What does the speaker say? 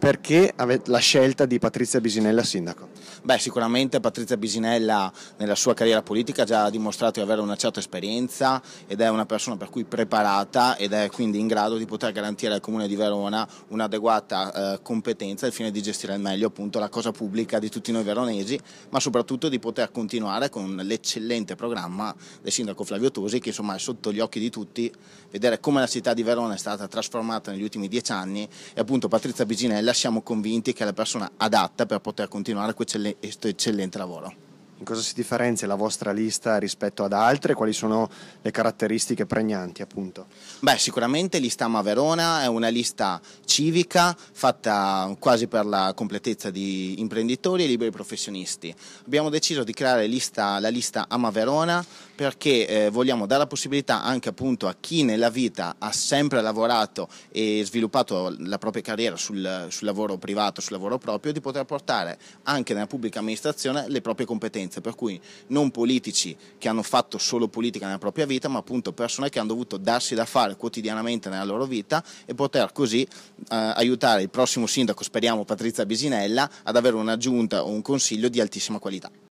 Perché la scelta di Patrizia Bisinella sindaco? Beh, sicuramente Patrizia Bisinella nella sua carriera politica ha già dimostrato di avere una certa esperienza ed è una persona per cui preparata ed è quindi in grado di poter garantire al Comune di Verona un'adeguata eh, competenza al fine di gestire al meglio appunto la cosa pubblica di tutti noi veronesi, ma soprattutto di poter continuare con l'eccellente programma del sindaco Flavio Tosi che insomma è sotto gli occhi di tutti, vedere come la città di Verona è stata trasformata negli ultimi dieci anni e appunto Patrizia Bisinella siamo convinti che è la persona adatta per poter continuare questo eccellente lavoro. In cosa si differenzia la vostra lista rispetto ad altre? Quali sono le caratteristiche pregnanti, appunto? Beh, sicuramente l'Istama Verona è una lista civica fatta quasi per la completezza di imprenditori e liberi professionisti. Abbiamo deciso di creare lista, la lista Ama Verona perché eh, vogliamo dare la possibilità anche appunto a chi nella vita ha sempre lavorato e sviluppato la propria carriera sul, sul lavoro privato, sul lavoro proprio, di poter portare anche nella pubblica amministrazione le proprie competenze esperienza, per cui non politici che hanno fatto solo politica nella propria vita, ma appunto persone che hanno dovuto darsi da fare quotidianamente nella loro vita e poter così eh, aiutare il prossimo sindaco, speriamo Patrizia Bisinella, ad avere una giunta o un consiglio di altissima qualità.